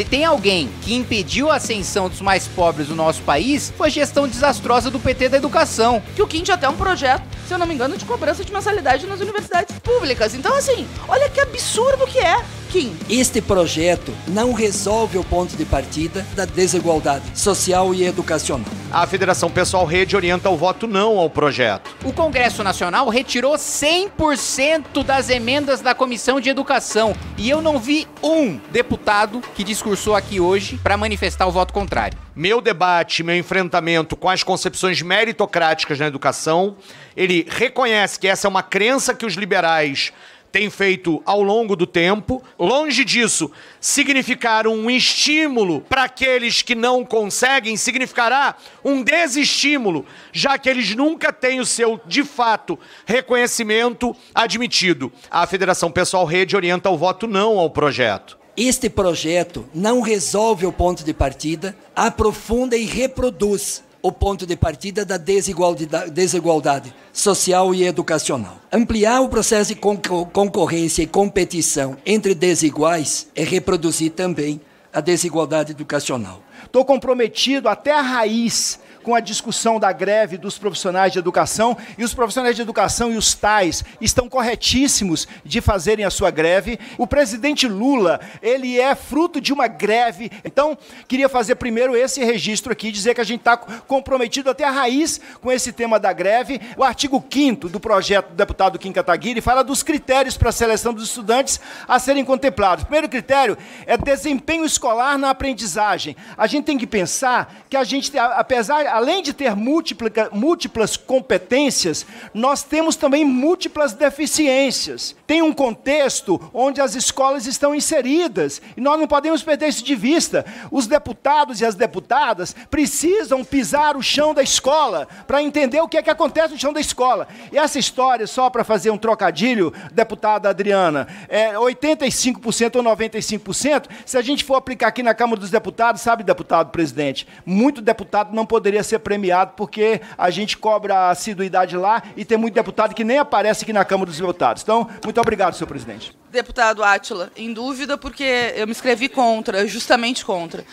Se tem alguém que impediu a ascensão dos mais pobres do nosso país, foi a gestão desastrosa do PT da educação. Que o Kim tinha até um projeto, se eu não me engano, de cobrança de mensalidade nas universidades públicas. Então, assim, olha que absurdo que é. Kim. Este projeto não resolve o ponto de partida da desigualdade social e educacional. A Federação Pessoal Rede orienta o voto não ao projeto. O Congresso Nacional retirou 100% das emendas da Comissão de Educação e eu não vi um deputado que discursou aqui hoje para manifestar o voto contrário. Meu debate, meu enfrentamento com as concepções meritocráticas na educação, ele reconhece que essa é uma crença que os liberais tem feito ao longo do tempo. Longe disso, significar um estímulo para aqueles que não conseguem significará um desestímulo, já que eles nunca têm o seu, de fato, reconhecimento admitido. A Federação Pessoal Rede orienta o voto não ao projeto. Este projeto não resolve o ponto de partida, aprofunda e reproduz o ponto de partida da desigualdade, desigualdade, social e educacional. Ampliar o processo de concorrência e competição entre desiguais é reproduzir também a desigualdade educacional. Estou comprometido até a raiz com a discussão da greve dos profissionais de educação, e os profissionais de educação e os tais estão corretíssimos de fazerem a sua greve. O presidente Lula, ele é fruto de uma greve. Então, queria fazer primeiro esse registro aqui, dizer que a gente está comprometido até a raiz com esse tema da greve. O artigo 5 do projeto do deputado Kim Kataguiri fala dos critérios para a seleção dos estudantes a serem contemplados. O primeiro critério é desempenho escolar na aprendizagem. A gente tem que pensar que a gente, apesar além de ter múltipla, múltiplas competências, nós temos também múltiplas deficiências. Tem um contexto onde as escolas estão inseridas e nós não podemos perder isso de vista. Os deputados e as deputadas precisam pisar o chão da escola para entender o que é que acontece no chão da escola. E essa história, só para fazer um trocadilho, deputada Adriana, é 85% ou 95%, se a gente for aplicar aqui na Câmara dos Deputados, sabe, deputado presidente, muito deputado não poderia deveria ser premiado, porque a gente cobra a assiduidade lá e tem muito deputado que nem aparece aqui na Câmara dos Deputados. Então, muito obrigado, senhor presidente. Deputado Átila, em dúvida, porque eu me escrevi contra, justamente contra.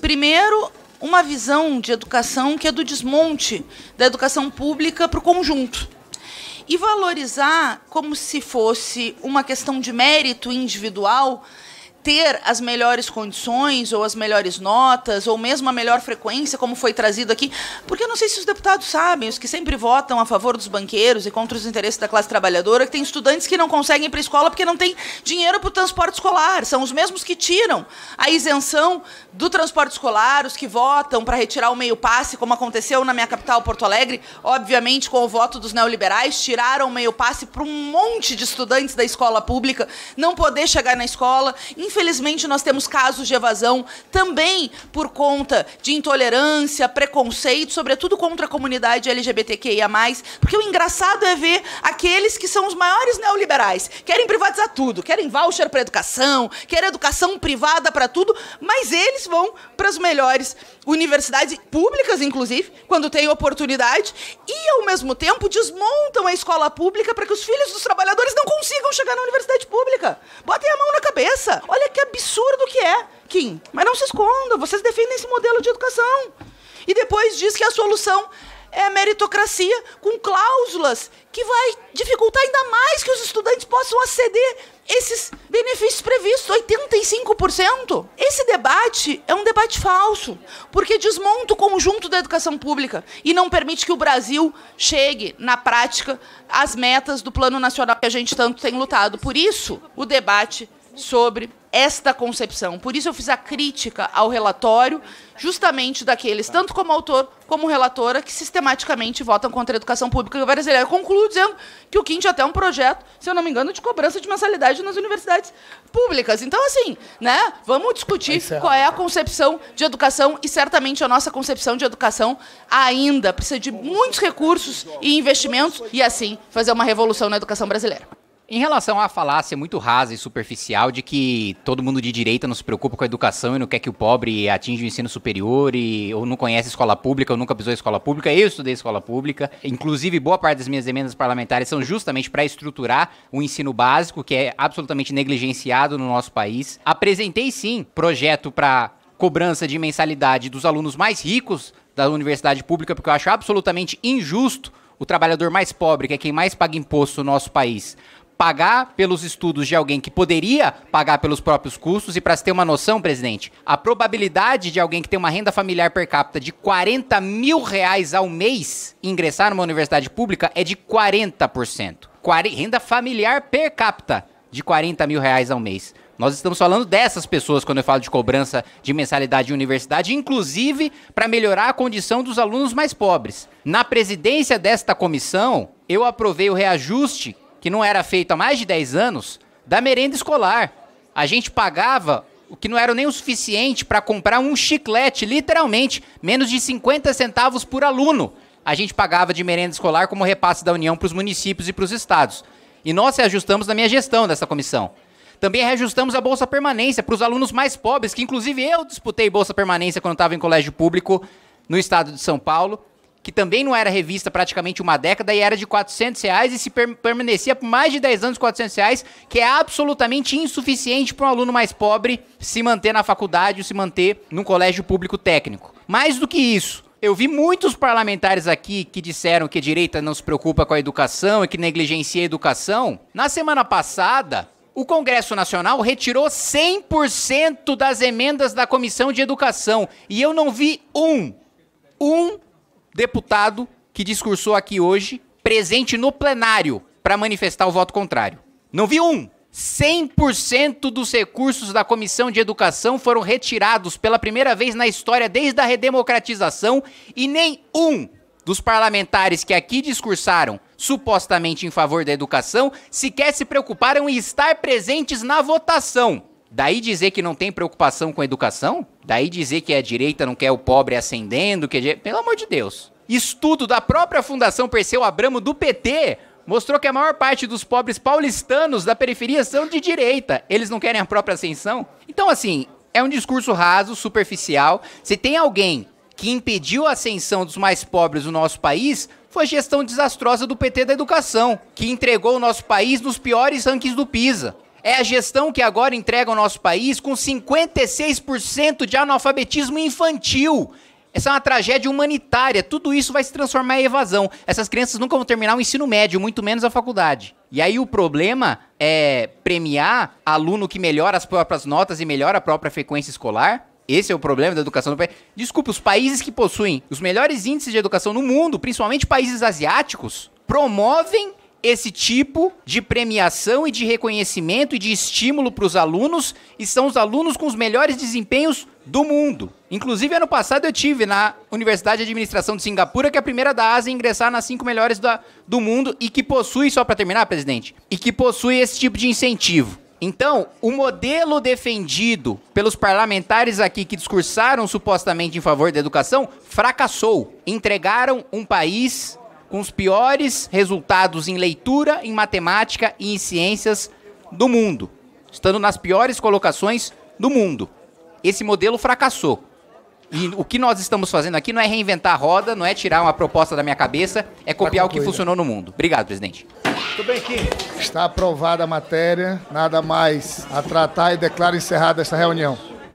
Primeiro, uma visão de educação que é do desmonte da educação pública para o conjunto. E valorizar como se fosse uma questão de mérito individual ter as melhores condições, ou as melhores notas, ou mesmo a melhor frequência, como foi trazido aqui, porque eu não sei se os deputados sabem, os que sempre votam a favor dos banqueiros e contra os interesses da classe trabalhadora, que tem estudantes que não conseguem ir para a escola porque não tem dinheiro para o transporte escolar. São os mesmos que tiram a isenção do transporte escolar, os que votam para retirar o meio-passe, como aconteceu na minha capital, Porto Alegre, obviamente com o voto dos neoliberais, tiraram o meio-passe para um monte de estudantes da escola pública não poder chegar na escola. Em Infelizmente, nós temos casos de evasão também por conta de intolerância, preconceito, sobretudo contra a comunidade LGBTQIA. Porque o engraçado é ver aqueles que são os maiores neoliberais. Querem privatizar tudo, querem voucher para educação, querem educação privada para tudo, mas eles vão para as melhores universidades públicas, inclusive, quando tem oportunidade, e ao mesmo tempo desmontam a escola pública para que os filhos dos trabalhadores não consigam chegar na universidade pública. Botem a mão na cabeça. Olha que absurdo que é, Kim. Mas não se esconda, vocês defendem esse modelo de educação. E depois diz que a solução é a meritocracia com cláusulas que vai dificultar ainda mais que os estudantes possam aceder esses benefícios previstos, 85%. Esse debate debate é um debate falso, porque desmonta o conjunto da educação pública e não permite que o Brasil chegue, na prática, às metas do Plano Nacional que a gente tanto tem lutado. Por isso, o debate sobre esta concepção. Por isso eu fiz a crítica ao relatório, justamente daqueles, tanto como autor como relatora, que sistematicamente votam contra a educação pública. brasileira, o concluo dizendo que o Quinte até é um projeto, se eu não me engano, de cobrança de mensalidade nas universidades públicas. Então, assim, né, vamos discutir qual é a concepção de educação e certamente a nossa concepção de educação ainda precisa de muitos recursos e investimentos e, assim, fazer uma revolução na educação brasileira. Em relação à falácia muito rasa e superficial de que todo mundo de direita não se preocupa com a educação e não quer que o pobre atinja o ensino superior e ou não conhece escola pública ou nunca pisou em escola pública, eu estudei escola pública. Inclusive, boa parte das minhas emendas parlamentares são justamente para estruturar o ensino básico, que é absolutamente negligenciado no nosso país. Apresentei sim projeto para cobrança de mensalidade dos alunos mais ricos da universidade pública, porque eu acho absolutamente injusto o trabalhador mais pobre, que é quem mais paga imposto no nosso país, pagar pelos estudos de alguém que poderia pagar pelos próprios custos. E para se ter uma noção, presidente, a probabilidade de alguém que tem uma renda familiar per capita de 40 mil reais ao mês ingressar numa universidade pública é de 40%. Quar renda familiar per capita de 40 mil reais ao mês. Nós estamos falando dessas pessoas quando eu falo de cobrança de mensalidade de universidade, inclusive para melhorar a condição dos alunos mais pobres. Na presidência desta comissão, eu aprovei o reajuste que não era feito há mais de 10 anos, da merenda escolar. A gente pagava o que não era nem o suficiente para comprar um chiclete, literalmente, menos de 50 centavos por aluno. A gente pagava de merenda escolar como repasse da União para os municípios e para os estados. E nós reajustamos na minha gestão dessa comissão. Também reajustamos a Bolsa Permanência para os alunos mais pobres, que inclusive eu disputei Bolsa Permanência quando estava em colégio público no estado de São Paulo que também não era revista praticamente uma década e era de 400 reais e se per permanecia por mais de 10 anos 400 reais, que é absolutamente insuficiente para um aluno mais pobre se manter na faculdade ou se manter num colégio público técnico. Mais do que isso, eu vi muitos parlamentares aqui que disseram que a direita não se preocupa com a educação e que negligencia a educação. Na semana passada, o Congresso Nacional retirou 100% das emendas da Comissão de Educação e eu não vi um, um deputado que discursou aqui hoje presente no plenário para manifestar o voto contrário. Não vi um. 100% dos recursos da Comissão de Educação foram retirados pela primeira vez na história desde a redemocratização e nem um dos parlamentares que aqui discursaram supostamente em favor da educação sequer se preocuparam em estar presentes na votação. Daí dizer que não tem preocupação com a educação? Daí dizer que é a direita não quer o pobre ascendendo? Que... É pelo amor de Deus. Estudo da própria Fundação Perseu Abramo do PT mostrou que a maior parte dos pobres paulistanos da periferia são de direita. Eles não querem a própria ascensão? Então, assim, é um discurso raso, superficial. Se tem alguém que impediu a ascensão dos mais pobres do nosso país, foi a gestão desastrosa do PT da educação, que entregou o nosso país nos piores rankings do PISA. É a gestão que agora entrega o nosso país com 56% de analfabetismo infantil. Essa é uma tragédia humanitária. Tudo isso vai se transformar em evasão. Essas crianças nunca vão terminar o ensino médio, muito menos a faculdade. E aí o problema é premiar aluno que melhora as próprias notas e melhora a própria frequência escolar. Esse é o problema da educação do país. Desculpe, os países que possuem os melhores índices de educação no mundo, principalmente países asiáticos, promovem esse tipo de premiação e de reconhecimento e de estímulo para os alunos e são os alunos com os melhores desempenhos do mundo. Inclusive, ano passado eu tive na Universidade de Administração de Singapura, que é a primeira da Ásia a ingressar nas cinco melhores da, do mundo e que possui, só para terminar, presidente, e que possui esse tipo de incentivo. Então, o modelo defendido pelos parlamentares aqui que discursaram supostamente em favor da educação fracassou. Entregaram um país com os piores resultados em leitura, em matemática e em ciências do mundo, estando nas piores colocações do mundo. Esse modelo fracassou. E o que nós estamos fazendo aqui não é reinventar a roda, não é tirar uma proposta da minha cabeça, é copiar o que funcionou no mundo. Obrigado, presidente. Muito bem, Kim. Está aprovada a matéria, nada mais a tratar e declaro encerrada esta reunião.